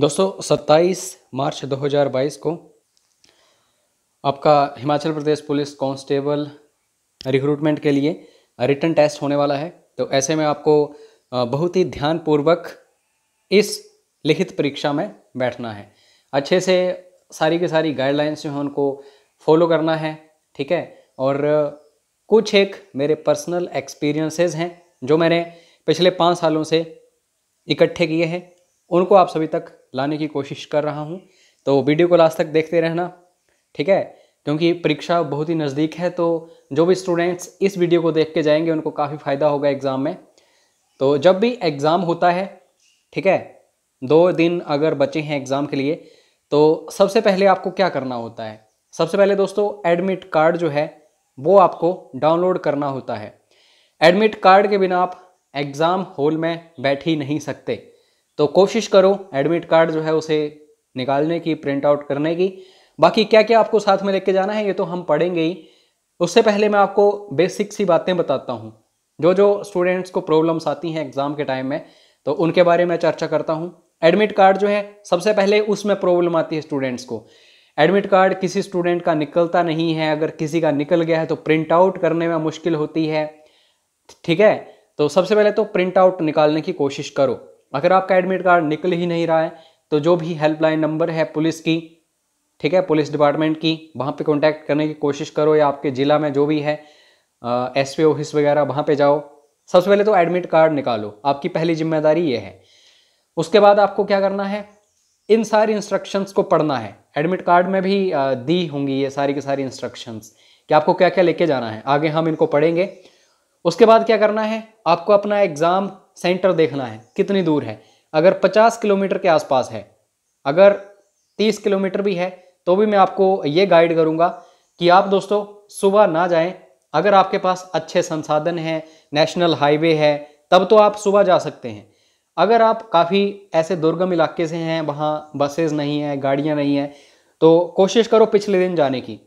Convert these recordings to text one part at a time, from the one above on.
दोस्तों 27 मार्च 2022 को आपका Himachal Pradesh police constable recruitment के लिए रिटर्न टेस्ट होने वाला है तो ऐसे में आपको बहुत ही ध्यानपूर्वक इस लिखित परीक्षा में बैठना है अच्छे से सारी की सारी गाइडलाइंस जो हैं उनको फॉलो करना है ठीक है और कुछ एक मेरे पर्सनल एक्सपीरियंसेस हैं जो मैंने पिछले पाँच सालों से इकट्ठे किए हैं उनको आप सभी तक लाने की कोशिश कर रहा हूँ तो वीडियो को लास्ट तक देखते रहना ठीक है क्योंकि परीक्षा बहुत ही नज़दीक है तो जो भी स्टूडेंट्स इस वीडियो को देख के जाएंगे उनको काफ़ी फ़ायदा होगा एग्ज़ाम में तो जब भी एग्ज़ाम होता है ठीक है दो दिन अगर बचे हैं एग्ज़ाम के लिए तो सबसे पहले आपको क्या करना होता है सबसे पहले दोस्तों एडमिट कार्ड जो है वो आपको डाउनलोड करना होता है एडमिट कार्ड के बिना आप एग्ज़ाम हॉल में बैठ ही नहीं सकते तो कोशिश करो एडमिट कार्ड जो है उसे निकालने की प्रिंट आउट करने की बाकी क्या क्या आपको साथ में लेके जाना है ये तो हम पढ़ेंगे ही उससे पहले मैं आपको बेसिक सी बातें बताता हूँ जो जो स्टूडेंट्स को प्रॉब्लम्स आती हैं एग्ज़ाम के टाइम में तो उनके बारे में चर्चा करता हूँ एडमिट कार्ड जो है सबसे पहले उसमें प्रॉब्लम आती है स्टूडेंट्स को एडमिट कार्ड किसी स्टूडेंट का निकलता नहीं है अगर किसी का निकल गया है तो प्रिंट आउट करने में मुश्किल होती है ठीक है तो सबसे पहले तो प्रिंट आउट निकालने की कोशिश करो अगर आपका एडमिट कार्ड निकल ही नहीं रहा है तो जो भी हेल्पलाइन नंबर है पुलिस की ठीक है पुलिस डिपार्टमेंट की वहाँ पे कांटेक्ट करने की कोशिश करो या आपके ज़िला में जो भी है एस पी ऑफिस वगैरह वहाँ पे जाओ सबसे पहले तो एडमिट कार्ड निकालो आपकी पहली जिम्मेदारी ये है उसके बाद आपको क्या करना है इन सारी इंस्ट्रक्शंस को पढ़ना है एडमिट कार्ड में भी दी होंगी ये सारी की सारी इंस्ट्रक्शंस कि आपको क्या क्या लेके जाना है आगे हम इनको पढ़ेंगे उसके बाद क्या करना है आपको अपना एग्ज़ाम सेंटर देखना है कितनी दूर है अगर 50 किलोमीटर के आसपास है अगर 30 किलोमीटर भी है तो भी मैं आपको ये गाइड करूँगा कि आप दोस्तों सुबह ना जाएं अगर आपके पास अच्छे संसाधन हैं नेशनल हाईवे है तब तो आप सुबह जा सकते हैं अगर आप काफ़ी ऐसे दुर्गम इलाके से हैं वहाँ बसेस नहीं हैं गाड़ियाँ नहीं हैं तो कोशिश करो पिछले दिन जाने की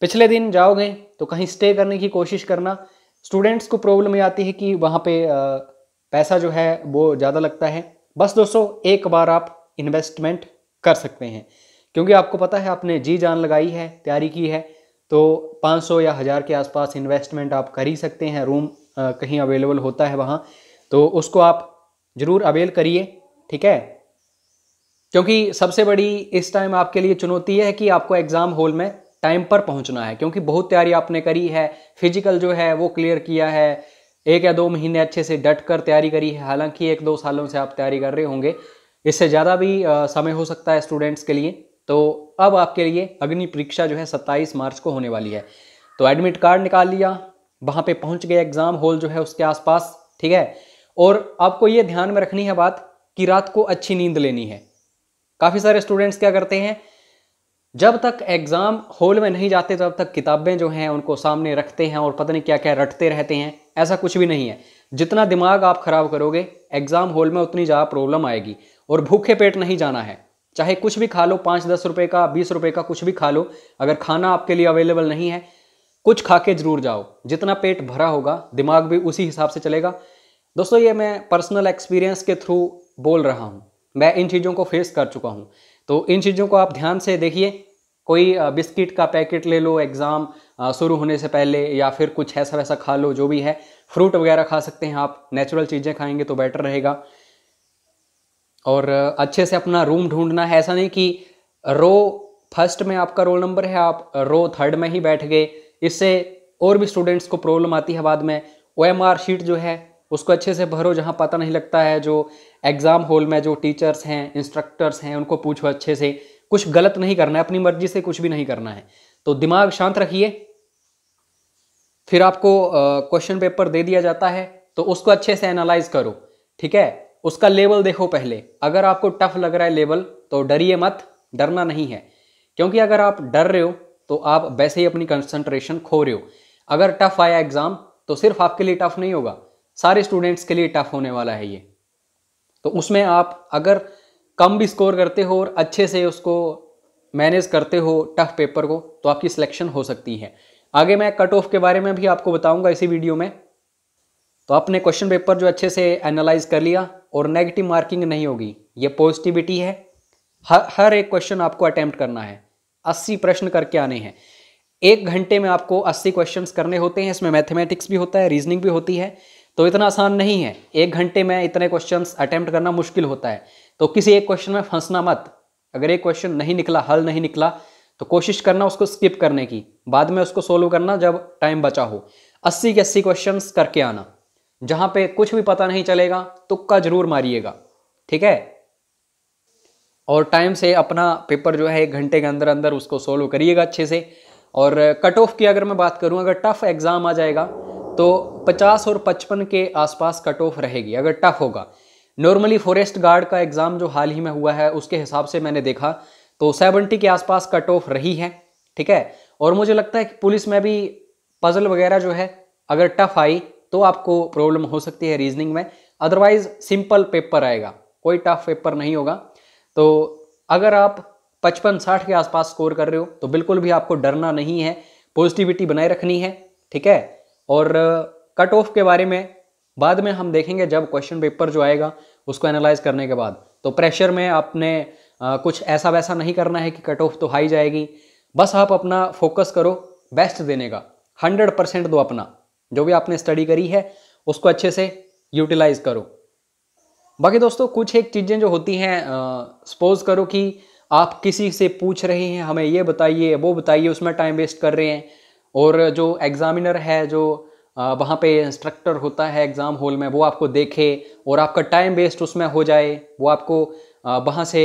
पिछले दिन जाओगे तो कहीं स्टे करने की कोशिश करना स्टूडेंट्स को प्रॉब्लम ये आती है कि वहाँ पे पैसा जो है वो ज़्यादा लगता है बस दोस्तों एक बार आप इन्वेस्टमेंट कर सकते हैं क्योंकि आपको पता है आपने जी जान लगाई है तैयारी की है तो 500 या हज़ार के आसपास इन्वेस्टमेंट आप कर ही सकते हैं रूम आ, कहीं अवेलेबल होता है वहाँ तो उसको आप ज़रूर अवेल करिए ठीक है क्योंकि सबसे बड़ी इस टाइम आपके लिए चुनौती है कि आपको एग्ज़ाम हॉल में टाइम पर पहुंचना है क्योंकि बहुत तैयारी आपने करी है फिजिकल जो है वो क्लियर किया है एक या दो महीने अच्छे से डट कर तैयारी करी है हालांकि एक दो सालों से आप तैयारी कर रहे होंगे इससे ज़्यादा भी समय हो सकता है स्टूडेंट्स के लिए तो अब आपके लिए अग्नि परीक्षा जो है सत्ताईस मार्च को होने वाली है तो एडमिट कार्ड निकाल लिया वहाँ पे पहुँच गए एग्ज़ाम हॉल जो है उसके आसपास ठीक है और आपको ये ध्यान में रखनी है बात कि रात को अच्छी नींद लेनी है काफ़ी सारे स्टूडेंट्स क्या करते हैं जब तक एग्ज़ाम हॉल में नहीं जाते तब तक किताबें जो हैं उनको सामने रखते हैं और पता नहीं क्या क्या रटते रहते हैं ऐसा कुछ भी नहीं है जितना दिमाग आप ख़राब करोगे एग्ज़ाम हॉल में उतनी ज़्यादा प्रॉब्लम आएगी और भूखे पेट नहीं जाना है चाहे कुछ भी खा लो पाँच दस रुपये का बीस रुपये का कुछ भी खा लो अगर खाना आपके लिए अवेलेबल नहीं है कुछ खा के ज़रूर जाओ जितना पेट भरा होगा दिमाग भी उसी हिसाब से चलेगा दोस्तों ये मैं पर्सनल एक्सपीरियंस के थ्रू बोल रहा हूँ मैं इन चीज़ों को फेस कर चुका हूँ तो इन चीज़ों को आप ध्यान से देखिए कोई बिस्किट का पैकेट ले लो एग्ज़ाम शुरू होने से पहले या फिर कुछ ऐसा वैसा खा लो जो भी है फ्रूट वगैरह खा सकते हैं आप नेचुरल चीज़ें खाएंगे तो बेटर रहेगा और अच्छे से अपना रूम ढूंढना है ऐसा नहीं कि रो फर्स्ट में आपका रोल नंबर है आप रो थर्ड में ही बैठ गए इससे और भी स्टूडेंट्स को प्रॉब्लम आती है बाद में ओ शीट जो है उसको अच्छे से भरो जहाँ पता नहीं लगता है जो एग्ज़ाम हॉल में जो टीचर्स हैं इंस्ट्रक्टर्स हैं उनको पूछो अच्छे से कुछ गलत नहीं करना है अपनी मर्जी से कुछ भी नहीं करना है तो दिमाग शांत रखिए फिर आपको क्वेश्चन uh, पेपर दे दिया जाता है तो उसको अच्छे से एनालाइज करो ठीक है उसका लेवल देखो पहले अगर आपको टफ लग रहा है लेवल तो डरिए मत डरना नहीं है क्योंकि अगर आप डर रहे हो तो आप वैसे ही अपनी कंसंट्रेशन खो रहे हो अगर टफ आया एग्ज़ाम तो सिर्फ आपके लिए टफ नहीं होगा सारे स्टूडेंट्स के लिए टफ होने वाला है ये तो उसमें आप अगर कम भी स्कोर करते हो और अच्छे से उसको मैनेज करते हो टफ पेपर को तो आपकी सिलेक्शन हो सकती है आगे मैं कट ऑफ के बारे में भी आपको बताऊंगा इसी वीडियो में तो आपने क्वेश्चन पेपर जो अच्छे से एनालाइज कर लिया और नेगेटिव मार्किंग नहीं होगी ये पॉजिटिविटी है हर हर एक क्वेश्चन आपको अटैम्प्ट करना है अस्सी प्रश्न करके आने हैं एक घंटे में आपको अस्सी क्वेश्चन करने होते हैं इसमें मैथमेटिक्स भी होता है रीजनिंग भी होती है तो इतना आसान नहीं है एक घंटे में इतने क्वेश्चन अटैम्प्ट करना मुश्किल होता है तो किसी एक क्वेश्चन में फंसना मत अगर एक क्वेश्चन नहीं निकला हल नहीं निकला तो कोशिश करना उसको स्किप करने की बाद में उसको सोल्व करना जब टाइम बचा हो अस्सी के अस्सी क्वेश्चन करके आना जहां पे कुछ भी पता नहीं चलेगा तुक्का जरूर मारिएगा ठीक है और टाइम से अपना पेपर जो है एक घंटे के अंदर अंदर उसको सोल्व करिएगा अच्छे से और कट ऑफ की अगर मैं बात करूं अगर टफ एग्ज़ाम आ जाएगा तो 50 और 55 के आसपास कट ऑफ रहेगी अगर टफ होगा नॉर्मली फॉरेस्ट गार्ड का एग्ज़ाम जो हाल ही में हुआ है उसके हिसाब से मैंने देखा तो सेवेंटी के आसपास कट ऑफ रही है ठीक है और मुझे लगता है कि पुलिस में भी पजल वगैरह जो है अगर टफ आई तो आपको प्रॉब्लम हो सकती है रीजनिंग में अदरवाइज सिंपल पेपर आएगा कोई टफ पेपर नहीं होगा तो अगर आप पचपन साठ के आसपास स्कोर कर रहे हो तो बिल्कुल भी आपको डरना नहीं है पॉजिटिविटी बनाए रखनी है ठीक है और कट ऑफ के बारे में बाद में हम देखेंगे जब क्वेश्चन पेपर जो आएगा उसको एनालाइज करने के बाद तो प्रेशर में आपने आ, कुछ ऐसा वैसा नहीं करना है कि कट ऑफ तो हाई जाएगी बस आप अपना फोकस करो बेस्ट देने का हंड्रेड परसेंट दो अपना जो भी आपने स्टडी करी है उसको अच्छे से यूटिलाइज करो बाकी दोस्तों कुछ एक चीज़ें जो होती हैं सपोज करो कि आप किसी से पूछ रहे हैं हमें ये बताइए वो बताइए उसमें टाइम वेस्ट कर रहे हैं और जो एग्ज़ामिनर है जो वहाँ पे इंस्ट्रक्टर होता है एग्ज़ाम हॉल में वो आपको देखे और आपका टाइम वेस्ट उसमें हो जाए वो आपको वहाँ से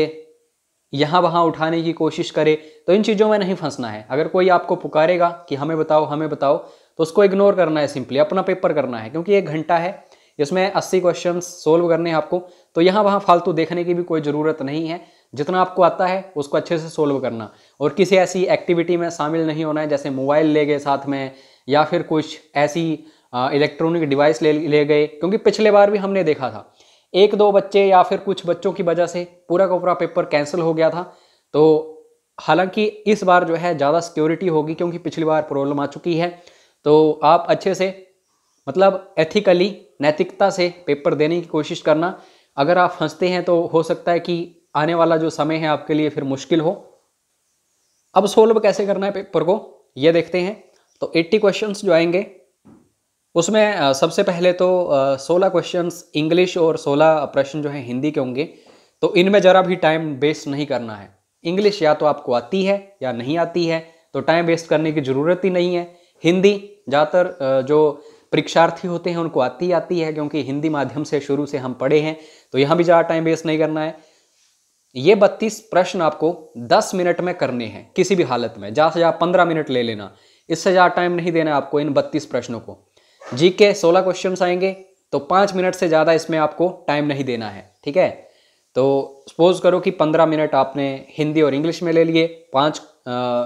यहाँ वहाँ उठाने की कोशिश करे तो इन चीज़ों में नहीं फंसना है अगर कोई आपको पुकारेगा कि हमें बताओ हमें बताओ तो उसको इग्नोर करना है सिंपली अपना पेपर करना है क्योंकि एक घंटा है इसमें अस्सी क्वेश्चन सोल्व करने हैं आपको तो यहाँ वहाँ फालतू देखने की भी कोई ज़रूरत नहीं है जितना आपको आता है उसको अच्छे से सोल्व करना और किसी ऐसी एक्टिविटी में शामिल नहीं होना है जैसे मोबाइल ले गए साथ में या फिर कुछ ऐसी इलेक्ट्रॉनिक डिवाइस ले ले गए क्योंकि पिछले बार भी हमने देखा था एक दो बच्चे या फिर कुछ बच्चों की वजह से पूरा का पूरा पेपर कैंसिल हो गया था तो हालांकि इस बार जो है ज़्यादा सिक्योरिटी होगी क्योंकि पिछली बार प्रॉब्लम आ चुकी है तो आप अच्छे से मतलब एथिकली नैतिकता से पेपर देने की कोशिश करना अगर आप हंसते हैं तो हो सकता है कि आने वाला जो समय है आपके लिए फिर मुश्किल हो अब सोल्व कैसे करना है पेपर को ये देखते हैं तो 80 क्वेश्चंस जो आएंगे उसमें सबसे पहले तो सोलह क्वेश्चंस इंग्लिश और सोलह प्रश्न जो है हिंदी के होंगे तो इनमें ज़रा भी टाइम वेस्ट नहीं करना है इंग्लिश या तो आपको आती है या नहीं आती है तो टाइम वेस्ट करने की ज़रूरत ही नहीं है हिंदी ज़्यादातर जो परीक्षार्थी होते हैं उनको आती आती है क्योंकि हिंदी माध्यम से शुरू से हम पढ़े हैं तो यहाँ भी ज़्यादा टाइम वेस्ट नहीं करना है ये बत्तीस प्रश्न आपको दस मिनट में करने हैं किसी भी हालत में जहाँ से जहाँ पंद्रह मिनट ले लेना इससे ज़्यादा टाइम नहीं देना है आपको इन बत्तीस प्रश्नों को जी के सोलह क्वेश्चन आएंगे तो पाँच मिनट से ज़्यादा इसमें आपको टाइम नहीं देना है ठीक है तो सपोज करो कि पंद्रह मिनट आपने हिंदी और इंग्लिश में ले लिए पाँच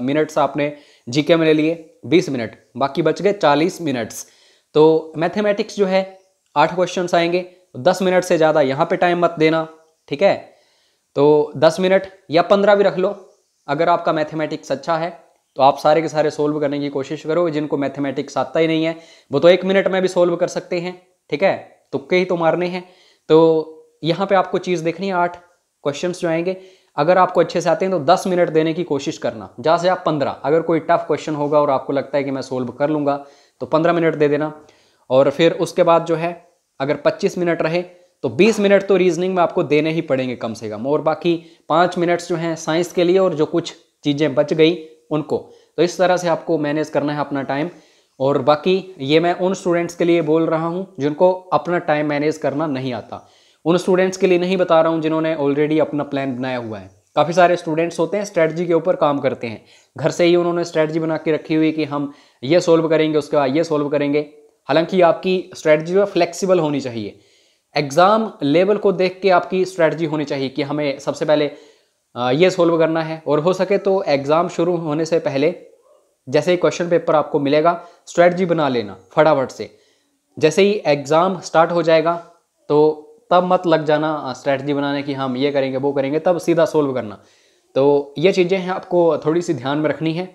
मिनट्स आपने जीके में ले लिए बीस मिनट बाकी बच गए चालीस मिनट्स तो मैथमेटिक्स जो है आठ क्वेश्चन आएंगे दस मिनट से ज़्यादा यहाँ पे टाइम मत देना ठीक है तो दस मिनट या पंद्रह भी रख लो अगर आपका मैथमेटिक्स अच्छा है तो आप सारे के सारे सोल्व करने की कोशिश करो जिनको मैथमेटिक्स आता ही नहीं है वो तो एक मिनट में भी सोल्व कर सकते हैं ठीक है तुक्के ही तो मारने हैं तो यहाँ पे आपको चीज़ देखनी है आठ क्वेश्चन जो आएंगे अगर आपको अच्छे से आते हैं तो दस मिनट देने की कोशिश करना जहाँ से आप पंद्रह अगर कोई टफ क्वेश्चन होगा और आपको लगता है कि मैं सोल्व कर लूँगा तो पंद्रह मिनट दे देना और फिर उसके बाद जो है अगर पच्चीस मिनट रहे तो बीस मिनट तो रीजनिंग में आपको देने ही पड़ेंगे कम से कम और बाकी पाँच मिनट्स जो हैं साइंस के लिए और जो कुछ चीज़ें बच गई उनको तो इस तरह से आपको मैनेज करना है अपना टाइम और बाकी ये मैं उन स्टूडेंट्स के लिए बोल रहा हूँ जिनको अपना टाइम मैनेज करना नहीं आता उन स्टूडेंट्स के लिए नहीं बता रहा हूँ जिन्होंने ऑलरेडी अपना प्लान बनाया हुआ है काफ़ी सारे स्टूडेंट्स होते हैं स्ट्रैटी के ऊपर काम करते हैं घर से ही उन्होंने स्ट्रैटी बना के रखी हुई कि हम ये सोल्व करेंगे उसके बाद ये सोल्व करेंगे हालांकि आपकी स्ट्रैटी जो फ्लेक्सिबल होनी चाहिए एग्ज़ाम लेवल को देख के आपकी स्ट्रैटी होनी चाहिए कि हमें सबसे पहले ये सोल्व करना है और हो सके तो एग्ज़ाम शुरू होने से पहले जैसे ही क्वेश्चन पेपर आपको मिलेगा स्ट्रेटजी बना लेना फटाफट से जैसे ही एग्ज़ाम स्टार्ट हो जाएगा तो तब मत लग जाना स्ट्रैटी बनाने की हम ये करेंगे वो करेंगे तब सीधा सोल्व करना तो ये चीज़ें हैं आपको थोड़ी सी ध्यान में रखनी है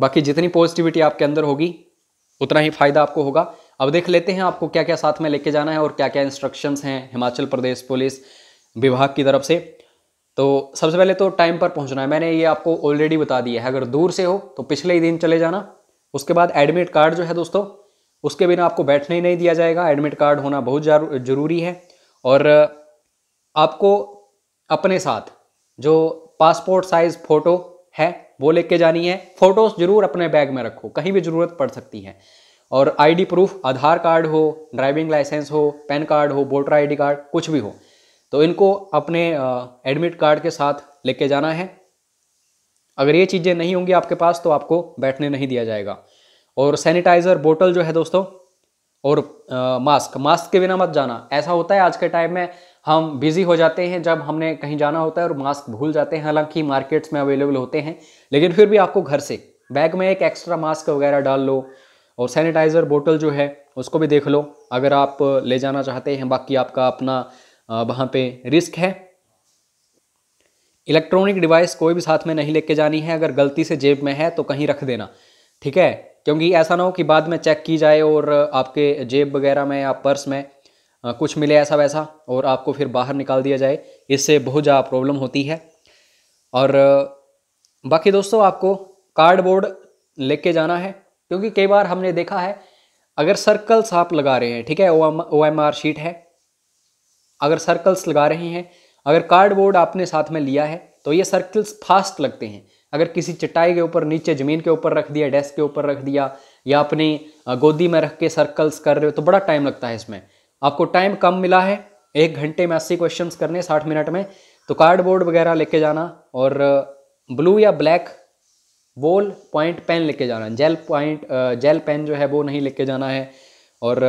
बाकी जितनी पॉजिटिविटी आपके अंदर होगी उतना ही फ़ायदा आपको होगा अब देख लेते हैं आपको क्या क्या साथ में लेके जाना है और क्या क्या इंस्ट्रक्शंस हैं हिमाचल प्रदेश पुलिस विभाग की तरफ से तो सबसे पहले तो टाइम पर पहुंचना है मैंने ये आपको ऑलरेडी बता दिया है अगर दूर से हो तो पिछले ही दिन चले जाना उसके बाद एडमिट कार्ड जो है दोस्तों उसके बिना आपको बैठने ही नहीं दिया जाएगा एडमिट कार्ड होना बहुत ज़रूरी है और आपको अपने साथ जो पासपोर्ट साइज़ फ़ोटो है वो लेके जानी है फ़ोटोज़ ज़रूर अपने बैग में रखो कहीं भी ज़रूरत पड़ सकती है और आईडी प्रूफ आधार कार्ड हो ड्राइविंग लाइसेंस हो पैन कार्ड हो वोटर आईडी कार्ड कुछ भी हो तो इनको अपने एडमिट कार्ड के साथ लेके जाना है अगर ये चीज़ें नहीं होंगी आपके पास तो आपको बैठने नहीं दिया जाएगा और सैनिटाइज़र बोतल जो है दोस्तों और आ, मास्क मास्क के बिना मत जाना ऐसा होता है आज के टाइम में हम बिज़ी हो जाते हैं जब हमने कहीं जाना होता है और मास्क भूल जाते हैं हालांकि मार्केट्स में अवेलेबल होते हैं लेकिन फिर भी आपको घर से बैग में एक एक्स्ट्रा मास्क वगैरह डाल लो और सैनिटाइज़र बोतल जो है उसको भी देख लो अगर आप ले जाना चाहते हैं बाकी आपका अपना वहाँ पे रिस्क है इलेक्ट्रॉनिक डिवाइस कोई भी साथ में नहीं लेके जानी है अगर गलती से जेब में है तो कहीं रख देना ठीक है क्योंकि ऐसा ना हो कि बाद में चेक की जाए और आपके जेब वगैरह में या पर्स में कुछ मिले ऐसा वैसा और आपको फिर बाहर निकाल दिया जाए इससे बहुत ज़्यादा प्रॉब्लम होती है और बाकी दोस्तों आपको कार्डबोर्ड लेके जाना है क्योंकि कई बार हमने देखा है अगर सर्कल्स आप लगा रहे हैं ठीक है ओ एम आर शीट है अगर सर्कल्स लगा रहे हैं अगर कार्डबोर्ड आपने साथ में लिया है तो ये सर्कल्स फास्ट लगते हैं अगर किसी चटाई के ऊपर नीचे ज़मीन के ऊपर रख दिया डेस्क के ऊपर रख दिया या अपनी गोदी में रख के सर्कल्स कर रहे हो तो बड़ा टाइम लगता है इसमें आपको टाइम कम मिला है एक घंटे में अस्सी क्वेश्चन करने साठ मिनट में तो कार्डबोर्ड वगैरह लेके जाना और ब्लू या ब्लैक वोल पॉइंट पेन लेके जाना जेल पॉइंट जेल पेन जो है वो नहीं लेके जाना है और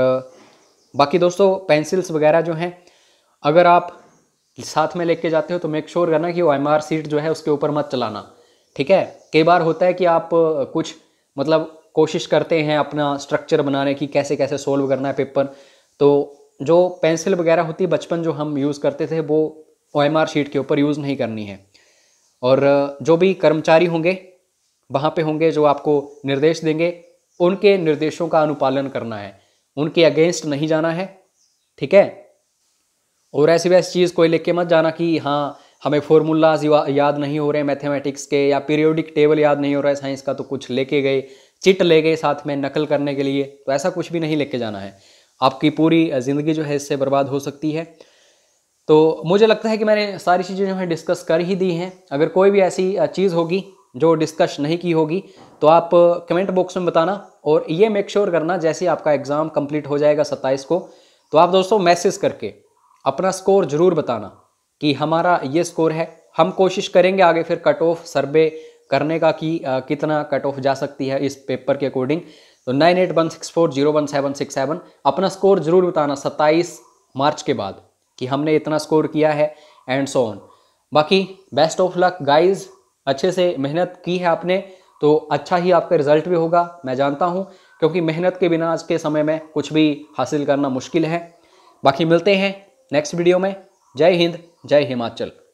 बाकी दोस्तों पेंसिल्स वगैरह जो हैं अगर आप साथ में लेके जाते हो तो मेक श्योर करना कि वो एम सीट जो है उसके ऊपर मत चलाना ठीक है कई बार होता है कि आप कुछ मतलब कोशिश करते हैं अपना स्ट्रक्चर बनाने की कैसे कैसे सोल्व करना है पेपर तो जो पेंसिल वगैरह होती है बचपन जो हम यूज़ करते थे वो ओ शीट के ऊपर यूज़ नहीं करनी है और जो भी कर्मचारी होंगे वहाँ पे होंगे जो आपको निर्देश देंगे उनके निर्देशों का अनुपालन करना है उनके अगेंस्ट नहीं जाना है ठीक है और ऐसी वैसी चीज़ कोई के मत जाना कि हाँ हमें फॉर्मूलाज याद नहीं हो रहे मैथमेटिक्स के या पीरियोडिक टेबल याद नहीं हो रहा है साइंस का तो कुछ लेके गए चिट ले गए साथ में नकल करने के लिए तो ऐसा कुछ भी नहीं लेके जाना है आपकी पूरी ज़िंदगी जो है इससे बर्बाद हो सकती है तो मुझे लगता है कि मैंने सारी चीज़ें जो है डिस्कस कर ही दी हैं अगर कोई भी ऐसी चीज़ होगी जो डिस्कस नहीं की होगी तो आप कमेंट बॉक्स में बताना और ये मेक श्योर sure करना जैसे आपका एग्ज़ाम कंप्लीट हो जाएगा सत्ताईस को तो आप दोस्तों मैसेज करके अपना स्कोर ज़रूर बताना कि हमारा ये स्कोर है हम कोशिश करेंगे आगे फिर कट ऑफ सर्वे करने का कि आ, कितना कट ऑफ जा सकती है इस पेपर के अकॉर्डिंग तो nine eight one six four zero one seven six seven अपना स्कोर ज़रूर बताना सत्ताईस मार्च के बाद कि हमने इतना स्कोर किया है एंड सो ऑन बाकी बेस्ट ऑफ लक गाइज अच्छे से मेहनत की है आपने तो अच्छा ही आपका रिजल्ट भी होगा मैं जानता हूँ क्योंकि मेहनत के बिना आज के समय में कुछ भी हासिल करना मुश्किल है बाकी मिलते हैं नेक्स्ट वीडियो में जय हिंद जय हिमाचल